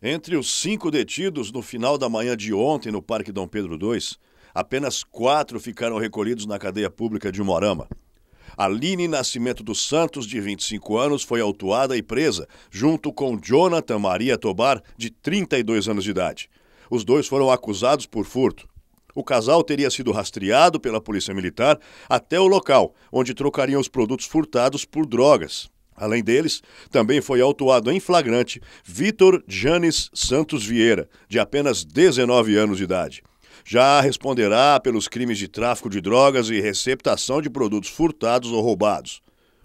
Entre os cinco detidos no final da manhã de ontem no Parque Dom Pedro II, apenas quatro ficaram recolhidos na cadeia pública de Morama. Aline Nascimento dos Santos, de 25 anos, foi autuada e presa, junto com Jonathan Maria Tobar, de 32 anos de idade. Os dois foram acusados por furto. O casal teria sido rastreado pela Polícia Militar até o local, onde trocariam os produtos furtados por drogas. Além deles, também foi autuado em flagrante Vitor Janes Santos Vieira, de apenas 19 anos de idade. Já responderá pelos crimes de tráfico de drogas e receptação de produtos furtados ou roubados.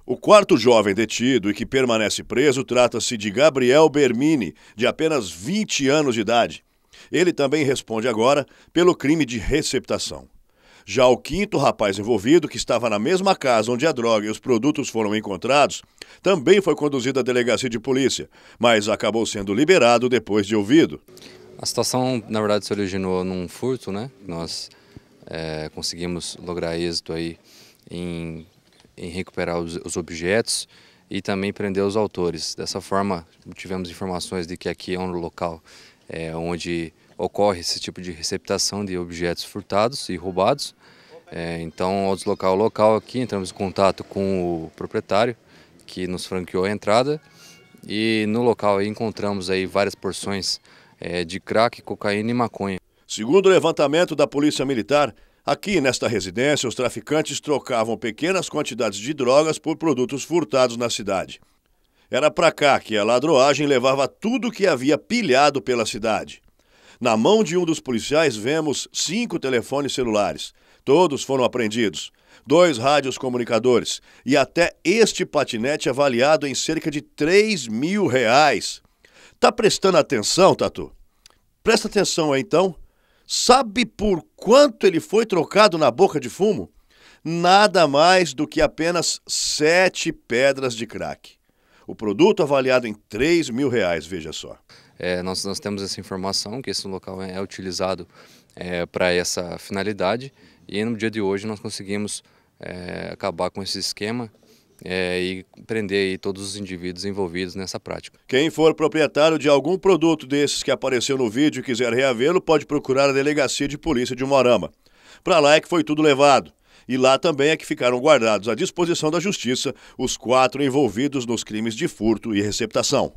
O quarto jovem detido e que permanece preso trata-se de Gabriel Bermini, de apenas 20 anos de idade. Ele também responde agora pelo crime de receptação. Já o quinto rapaz envolvido, que estava na mesma casa onde a droga e os produtos foram encontrados, também foi conduzido à delegacia de polícia, mas acabou sendo liberado depois de ouvido. A situação, na verdade, se originou num furto, né? Nós é, conseguimos lograr êxito aí em, em recuperar os, os, objetos e também prender os autores. Dessa forma, tivemos informações de que aqui é um local é, onde ocorre esse tipo de receptação de objetos furtados e roubados. É, então, ao deslocar o local aqui, entramos em contato com o proprietário que nos franqueou a entrada e no local aí, encontramos aí várias porções é, de crack, cocaína e maconha. Segundo o levantamento da Polícia Militar, aqui nesta residência os traficantes trocavam pequenas quantidades de drogas por produtos furtados na cidade. Era para cá que a ladroagem levava tudo que havia pilhado pela cidade. Na mão de um dos policiais, vemos cinco telefones celulares. Todos foram apreendidos. Dois rádios comunicadores e até este patinete avaliado em cerca de 3 mil reais. Tá prestando atenção, Tatu? Presta atenção aí, então. Sabe por quanto ele foi trocado na boca de fumo? Nada mais do que apenas sete pedras de crack. O produto avaliado em 3 mil reais, veja só. É, nós, nós temos essa informação que esse local é utilizado é, para essa finalidade e no dia de hoje nós conseguimos é, acabar com esse esquema é, e prender todos os indivíduos envolvidos nessa prática. Quem for proprietário de algum produto desses que apareceu no vídeo e quiser reavê-lo, pode procurar a Delegacia de Polícia de Moarama. Para lá é que foi tudo levado. E lá também é que ficaram guardados à disposição da Justiça os quatro envolvidos nos crimes de furto e receptação.